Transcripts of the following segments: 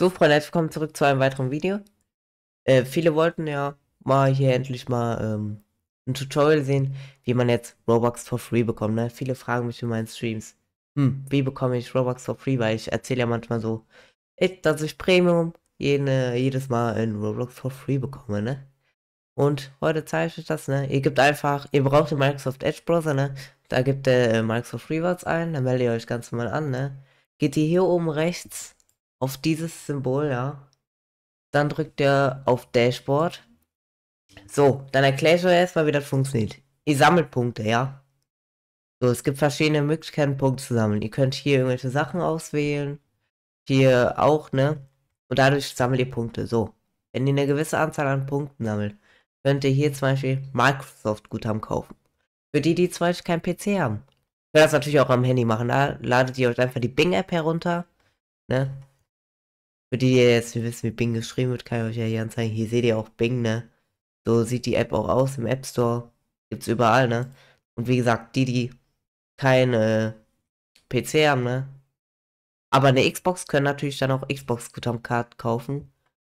So, Freunde, herzlich willkommen zurück zu einem weiteren Video. Äh, viele wollten ja mal hier endlich mal ähm, ein Tutorial sehen, wie man jetzt Robux for free bekommt. Ne? Viele fragen mich in meinen Streams, hm, wie bekomme ich Robux for free? Weil ich erzähle ja manchmal so, ich, dass ich Premium jene, jedes Mal in Roblox for free bekomme, ne? Und heute zeige ich euch das, ne? Ihr gebt einfach, ihr braucht den Microsoft Edge Browser, ne? Da gebt ihr äh, Microsoft Rewards ein, dann meldet ihr euch ganz normal an, ne? Geht ihr hier oben rechts auf dieses Symbol, ja. Dann drückt ihr auf Dashboard. So, dann erkläre ich euch erstmal, wie das funktioniert. Ihr sammelt Punkte, ja. So, es gibt verschiedene Möglichkeiten, Punkte zu sammeln. Ihr könnt hier irgendwelche Sachen auswählen. Hier auch, ne? Und dadurch sammelt ihr Punkte. So, wenn ihr eine gewisse Anzahl an Punkten sammelt, könnt ihr hier zum Beispiel Microsoft-Guthaben kaufen. Für die, die zum Beispiel keinen PC haben. Könnt das natürlich auch am Handy machen. Da ladet ihr euch einfach die Bing-App herunter. Ne? Für die, die jetzt wir wissen, wie Bing geschrieben wird, kann ich euch ja hier anzeigen. Hier seht ihr auch Bing, ne? So sieht die App auch aus im App Store. Gibt's überall, ne? Und wie gesagt, die, die keine äh, PC haben, ne? Aber eine Xbox können natürlich dann auch Xbox Card kaufen.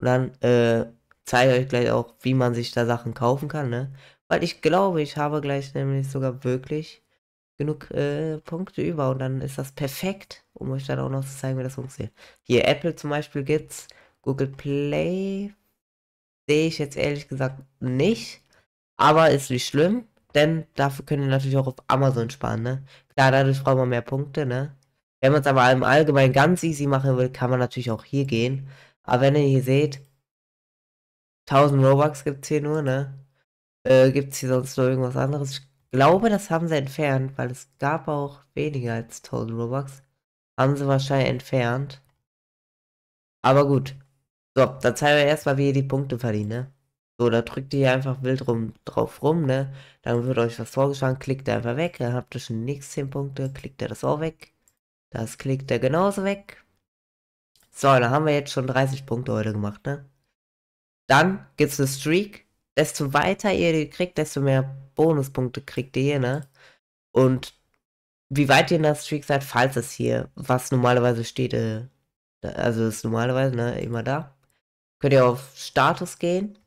Und dann äh, zeige ich euch gleich auch, wie man sich da Sachen kaufen kann, ne? Weil ich glaube, ich habe gleich nämlich sogar wirklich genug äh, Punkte über und dann ist das perfekt um euch dann auch noch zu zeigen, wie das funktioniert. Hier Apple zum Beispiel gibt's, Google Play sehe ich jetzt ehrlich gesagt nicht, aber ist nicht schlimm, denn dafür können wir natürlich auch auf Amazon sparen, ne? Klar, dadurch brauchen wir mehr Punkte, ne? Wenn man es aber im Allgemeinen ganz easy machen will, kann man natürlich auch hier gehen. Aber wenn ihr hier seht, 1000 Robux gibt es hier nur, ne? Äh, gibt es hier sonst noch irgendwas anderes? Ich glaube, das haben sie entfernt, weil es gab auch weniger als 1000 Robux. Haben sie wahrscheinlich entfernt. Aber gut. So, dann zeigen wir erstmal, wie ihr die Punkte verdient, ne? So, da drückt ihr hier einfach wild rum, drauf rum, ne? Dann wird euch was vorgeschlagen, klickt ihr einfach weg, dann habt ihr schon nix 10 Punkte, klickt ihr das auch weg. Das klickt ihr genauso weg. So, dann haben wir jetzt schon 30 Punkte heute gemacht, ne? Dann gibt's eine Streak. Desto weiter ihr die kriegt, desto mehr Bonuspunkte kriegt ihr, ne? Und wie weit ihr in der Streak seid, falls es hier, was normalerweise steht, äh, also ist normalerweise ne, immer da, könnt ihr auf Status gehen.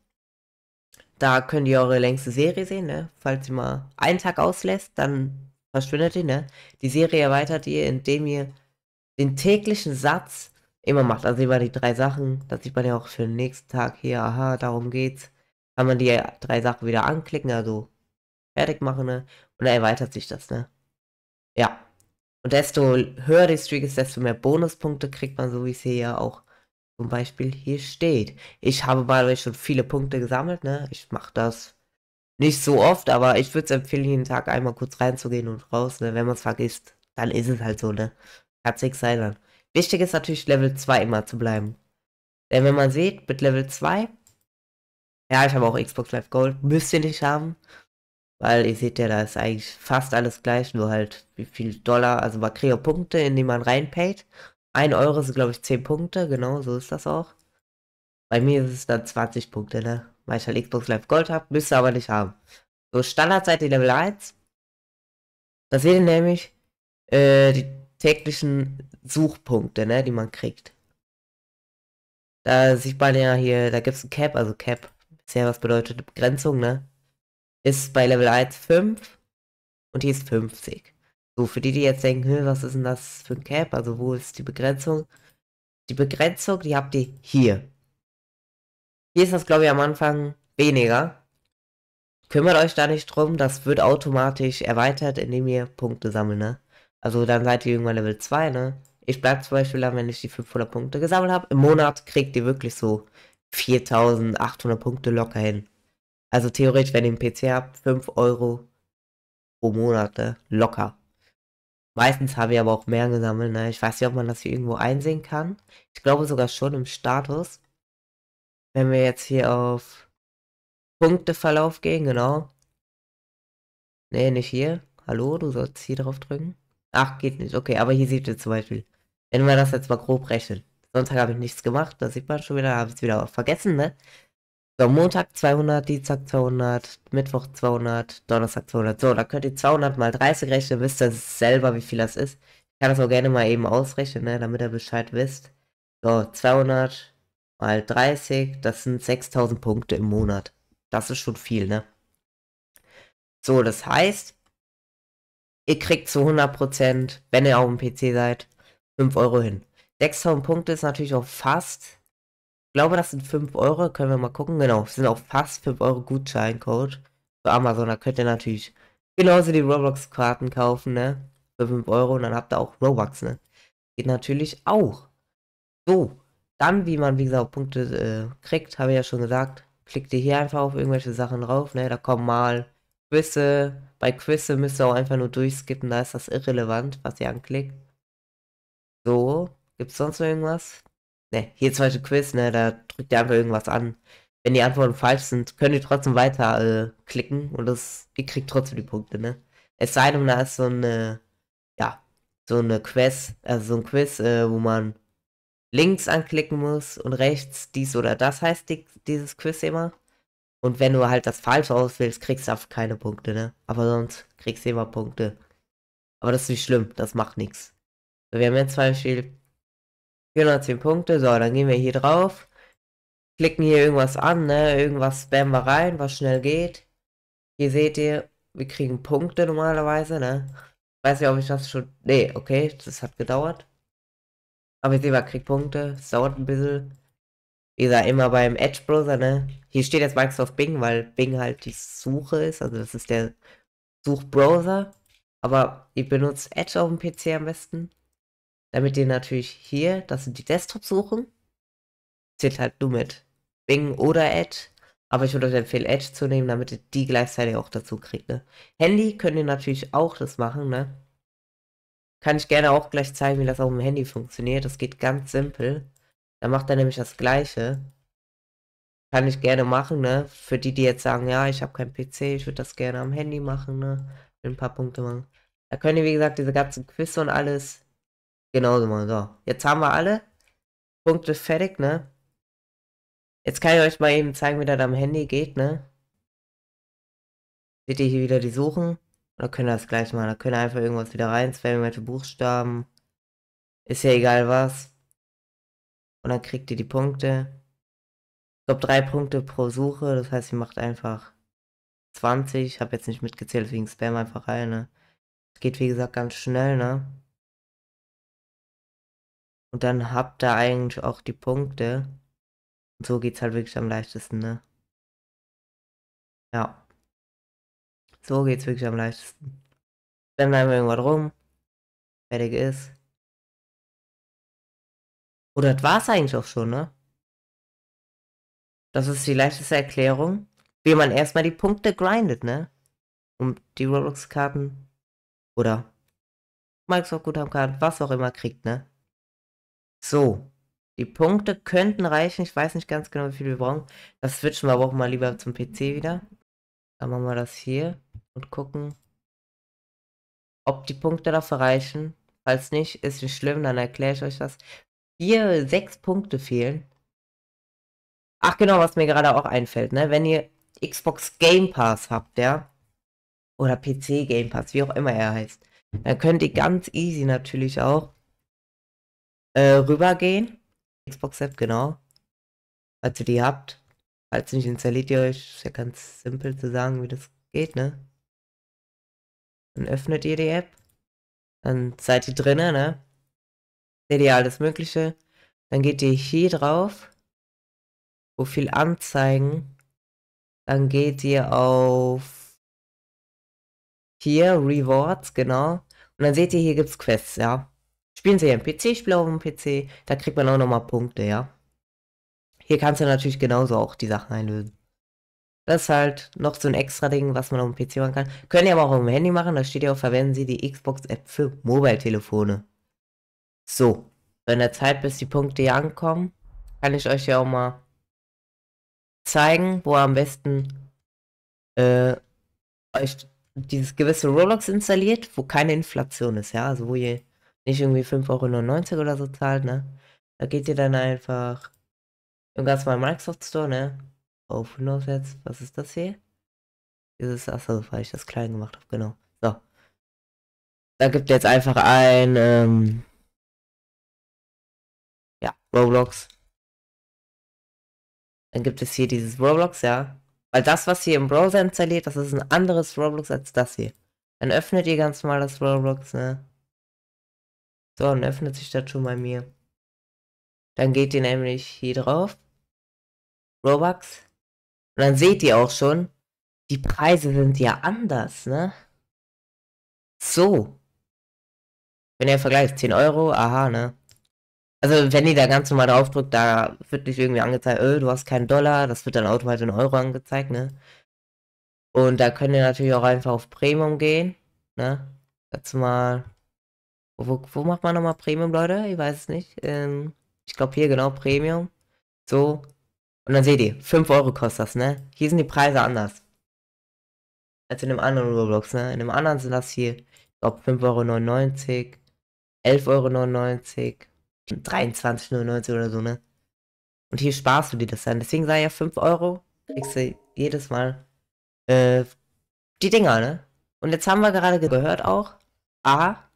Da könnt ihr eure längste Serie sehen, ne? Falls ihr mal einen Tag auslässt, dann verschwindet ihr, ne? Die Serie erweitert ihr, indem ihr den täglichen Satz immer macht. Also immer die drei Sachen. Das sieht man ja auch für den nächsten Tag hier. Aha, darum geht's. Kann man die drei Sachen wieder anklicken, also fertig machen, ne? Und dann erweitert sich das, ne? Ja. Und desto höher die Streak ist, desto mehr Bonuspunkte kriegt man, so wie es hier ja auch zum Beispiel hier steht. Ich habe bei euch schon viele Punkte gesammelt, ne? Ich mache das nicht so oft, aber ich würde es empfehlen, jeden Tag einmal kurz reinzugehen und raus, ne? Wenn man es vergisst, dann ist es halt so, ne? Kann nichts sein Wichtig ist natürlich Level 2 immer zu bleiben. Denn wenn man sieht, mit Level 2, ja, ich habe auch Xbox Live Gold, müsst ihr nicht haben, weil ihr seht ja, da ist eigentlich fast alles gleich, nur halt wie viel Dollar. Also man kriegt Punkte, in die man reinpayt. Ein Euro sind, glaube ich, 10 Punkte, genau, so ist das auch. Bei mir ist es dann 20 Punkte, ne? Weil ich halt Xbox Live Gold habe, müsste aber nicht haben. So, Standardseite Level 1. Da seht ihr nämlich äh, die täglichen Suchpunkte, ne, die man kriegt. Da sieht man ja hier, da gibt es ein Cap, also Cap, Sehr was bedeutet Begrenzung, ne? ist bei Level 1 5 und hier ist 50. So, für die, die jetzt denken, was ist denn das für ein Cap? Also, wo ist die Begrenzung? Die Begrenzung, die habt ihr hier. Hier ist das, glaube ich, am Anfang weniger. Kümmert euch da nicht drum, das wird automatisch erweitert, indem ihr Punkte sammelt, ne? Also, dann seid ihr irgendwann Level 2, ne? Ich bleib zum Beispiel dann, wenn ich die 500 Punkte gesammelt habe. Im Monat kriegt ihr wirklich so 4800 Punkte locker hin. Also theoretisch, wenn ihr einen PC habt, 5 Euro pro Monat, ne? locker. Meistens habe ich aber auch mehr gesammelt. Ne? Ich weiß nicht, ob man das hier irgendwo einsehen kann. Ich glaube sogar schon im Status. Wenn wir jetzt hier auf Punkteverlauf gehen, genau. Ne, nicht hier. Hallo, du sollst hier drauf drücken. Ach, geht nicht. Okay, aber hier sieht ihr zum Beispiel. Wenn wir das jetzt mal grob rechnen. Sonntag habe ich nichts gemacht, da sieht man schon wieder, habe ich es wieder vergessen, ne? So, Montag 200, Dienstag 200, Mittwoch 200, Donnerstag 200. So, da könnt ihr 200 mal 30 rechnen, wisst ihr selber, wie viel das ist. Ich kann das auch gerne mal eben ausrechnen, ne, damit ihr Bescheid wisst. So, 200 mal 30, das sind 6000 Punkte im Monat. Das ist schon viel, ne? So, das heißt, ihr kriegt zu 100%, wenn ihr auf dem PC seid, 5 Euro hin. 6000 Punkte ist natürlich auch fast glaube, das sind 5 Euro. Können wir mal gucken. Genau, sind auch fast 5 Euro Gutscheincode für Amazon. Da könnt ihr natürlich genauso die Roblox-Karten kaufen, ne? Für 5 Euro und dann habt ihr auch Robux, ne? Geht natürlich auch. So, dann, wie man, wie gesagt, Punkte äh, kriegt, habe ich ja schon gesagt. Klickt ihr hier einfach auf irgendwelche Sachen drauf, ne? Da kommen mal Quizze. Bei Quizze müsst ihr auch einfach nur durchskippen, da ist das irrelevant, was ihr anklickt. So, gibt's sonst noch irgendwas? ne, hier zum Beispiel Quiz, ne, da drückt ihr einfach irgendwas an. Wenn die Antworten falsch sind, könnt ihr trotzdem weiter äh, klicken und das, ihr kriegt trotzdem die Punkte, ne? Es sei denn, da ist so eine, ja, so eine Quest, also so ein Quiz, äh, wo man links anklicken muss und rechts dies oder das heißt die, dieses Quiz immer. Und wenn du halt das falsch auswählst, kriegst du einfach keine Punkte, ne? Aber sonst kriegst du immer Punkte. Aber das ist nicht schlimm, das macht nichts. Wir haben jetzt zum Beispiel 410 Punkte. So, dann gehen wir hier drauf. Klicken hier irgendwas an, ne? Irgendwas spammen wir rein, was schnell geht. Hier seht ihr, wir kriegen Punkte normalerweise, ne? Weiß nicht, ob ich das schon... Ne, okay, das hat gedauert. Aber ich sehe, man kriegt Punkte. Es dauert ein bisschen. Wie gesagt, immer beim Edge Browser, ne? Hier steht jetzt Microsoft Bing, weil Bing halt die Suche ist. Also das ist der Suchbrowser. Aber ihr benutzt Edge auf dem PC am besten damit ihr natürlich hier, das sind die Desktop-Suchen, zählt halt nur mit Bing oder Edge, aber ich würde euch empfehlen, Edge zu nehmen, damit ihr die gleichzeitig auch dazu kriegt. Ne? Handy könnt ihr natürlich auch das machen, ne? Kann ich gerne auch gleich zeigen, wie das auf dem Handy funktioniert. Das geht ganz simpel. Da macht er nämlich das gleiche. Kann ich gerne machen, ne? Für die, die jetzt sagen, ja, ich habe keinen PC, ich würde das gerne am Handy machen, ne? ein paar Punkte machen. Da könnt ihr, wie gesagt, diese ganzen Quiz und alles Genauso mal so. Jetzt haben wir alle Punkte fertig, ne? Jetzt kann ich euch mal eben zeigen, wie das am Handy geht, ne? Seht ihr hier wieder die Suchen? Oder können wir das gleich machen? Da können wir einfach irgendwas wieder rein, irgendwelche Buchstaben. Ist ja egal was. Und dann kriegt ihr die Punkte. Ich glaube, drei Punkte pro Suche. Das heißt, ihr macht einfach 20. Ich habe jetzt nicht mitgezählt, deswegen Spam einfach rein, ne? Das geht, wie gesagt, ganz schnell, ne? Und dann habt ihr eigentlich auch die Punkte. Und so geht's halt wirklich am leichtesten, ne? Ja. So geht's wirklich am leichtesten. Wenn wir irgendwas rum, fertig ist. Oder oh, das war's eigentlich auch schon, ne? Das ist die leichteste Erklärung, wie man erstmal die Punkte grindet, ne? Um die Roblox-Karten oder microsoft karten was auch immer kriegt, ne? So, die Punkte könnten reichen. Ich weiß nicht ganz genau, wie viel wir brauchen. Das switchen wir aber auch mal lieber zum PC wieder. Dann machen wir das hier und gucken, ob die Punkte dafür reichen. Falls nicht, ist nicht schlimm, dann erkläre ich euch das. Vier, sechs Punkte fehlen. Ach genau, was mir gerade auch einfällt, ne? Wenn ihr Xbox Game Pass habt, ja? Oder PC Game Pass, wie auch immer er heißt. Dann könnt ihr ganz easy natürlich auch äh, rübergehen. Xbox App, genau. Falls ihr die habt. Falls nicht, installiert ihr euch. Ist ja ganz simpel zu sagen, wie das geht, ne? Dann öffnet ihr die App. Dann seid ihr drinnen, ne? Seht ihr alles Mögliche. Dann geht ihr hier drauf. Profil anzeigen. Dann geht ihr auf hier, Rewards, genau. Und dann seht ihr, hier gibt's Quests, ja. Spielen Sie am PC, ich spiele auch am PC. Da kriegt man auch nochmal Punkte, ja. Hier kannst du natürlich genauso auch die Sachen einlösen. Das ist halt noch so ein extra Ding, was man auf dem PC machen kann. Können ja aber auch auf dem Handy machen. Da steht ja auch, verwenden Sie die Xbox-App für Mobile-Telefone. So. In der Zeit, bis die Punkte hier ankommen, kann ich euch ja auch mal zeigen, wo ihr am besten äh, euch dieses gewisse Roblox installiert, wo keine Inflation ist, ja, also wo ihr nicht irgendwie 5,99 Euro oder so zahlt, ne? Da geht ihr dann einfach im ganz normalen Microsoft Store, ne? Auf oh, Windows jetzt, was ist das hier? Dieses, achso, weil ich das klein gemacht habe, genau. So. Da gibt ihr jetzt einfach ein, ähm, ja, Roblox. Dann gibt es hier dieses Roblox, ja. Weil das, was hier im Browser installiert, das ist ein anderes Roblox als das hier. Dann öffnet ihr ganz normal das Roblox, ne? So, dann öffnet sich das schon bei mir. Dann geht ihr nämlich hier drauf. Robux. Und dann seht ihr auch schon, die Preise sind ja anders, ne? So. Wenn ihr vergleicht, 10 Euro, aha, ne? Also wenn ihr da ganz normal drauf drückt, da wird nicht irgendwie angezeigt, öh, du hast keinen Dollar, das wird dann automatisch in Euro angezeigt, ne? Und da könnt ihr natürlich auch einfach auf Premium gehen, ne? Jetzt mal wo, wo macht man nochmal Premium, Leute? Ich weiß es nicht. Ähm, ich glaube hier genau Premium. So. Und dann seht ihr, 5 Euro kostet das, ne? Hier sind die Preise anders. Als in dem anderen Roblox, ne? In dem anderen sind das hier, ich glaube 5,99 Euro, 11,99 Euro, 23,99 Euro oder so, ne? Und hier sparst du dir das dann. Deswegen sei ja 5 Euro, kriegst du jedes Mal äh, die Dinger, ne? Und jetzt haben wir gerade gehört auch, A,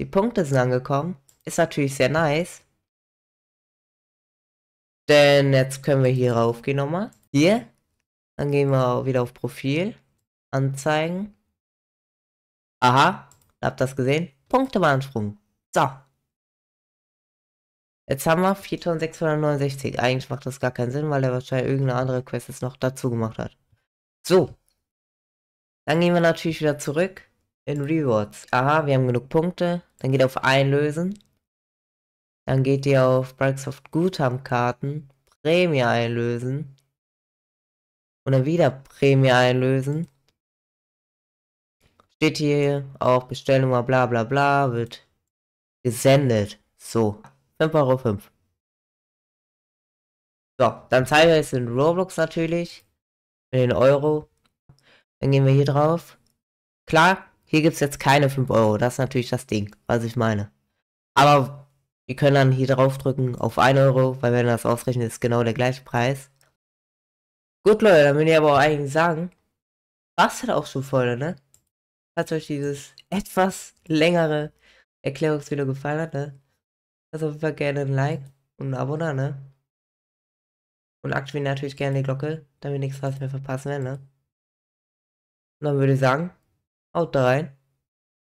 die Punkte sind angekommen. Ist natürlich sehr nice. Denn jetzt können wir hier raufgehen nochmal. Hier. Dann gehen wir wieder auf Profil. Anzeigen. Aha. Habt ihr das gesehen? Punkte beanspruchen. So. Jetzt haben wir 4669. Eigentlich macht das gar keinen Sinn, weil er wahrscheinlich irgendeine andere Quest jetzt noch dazu gemacht hat. So. Dann gehen wir natürlich wieder zurück in Rewards. Aha, wir haben genug Punkte. Dann geht ihr auf Einlösen. Dann geht ihr auf Microsoft Guthabenkarten, Prämie einlösen. Und dann wieder Prämie einlösen. Steht hier auch Bestellung, bla bla bla, wird gesendet. So, 5,5 Euro. So, dann zeigen wir jetzt in Roblox natürlich. In den Euro. Dann gehen wir hier drauf. Klar, hier gibt es jetzt keine 5 Euro. Das ist natürlich das Ding, was ich meine. Aber wir können dann hier drauf drücken auf 1 Euro, weil wenn das ausrechnet, ist genau der gleiche Preis. Gut, Leute, dann will ich aber auch eigentlich sagen, was hat auch schon voll, ne? Hat euch dieses etwas längere Erklärungsvideo gefallen hat, ne? Also auf jeden Fall gerne ein Like und ein Abo da, ne? Und aktivieren natürlich gerne die Glocke, damit ihr nichts was mehr verpassen werdet, ne? Und dann würde ich sagen, Haut rein,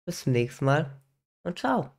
bis zum nächsten Mal und ciao.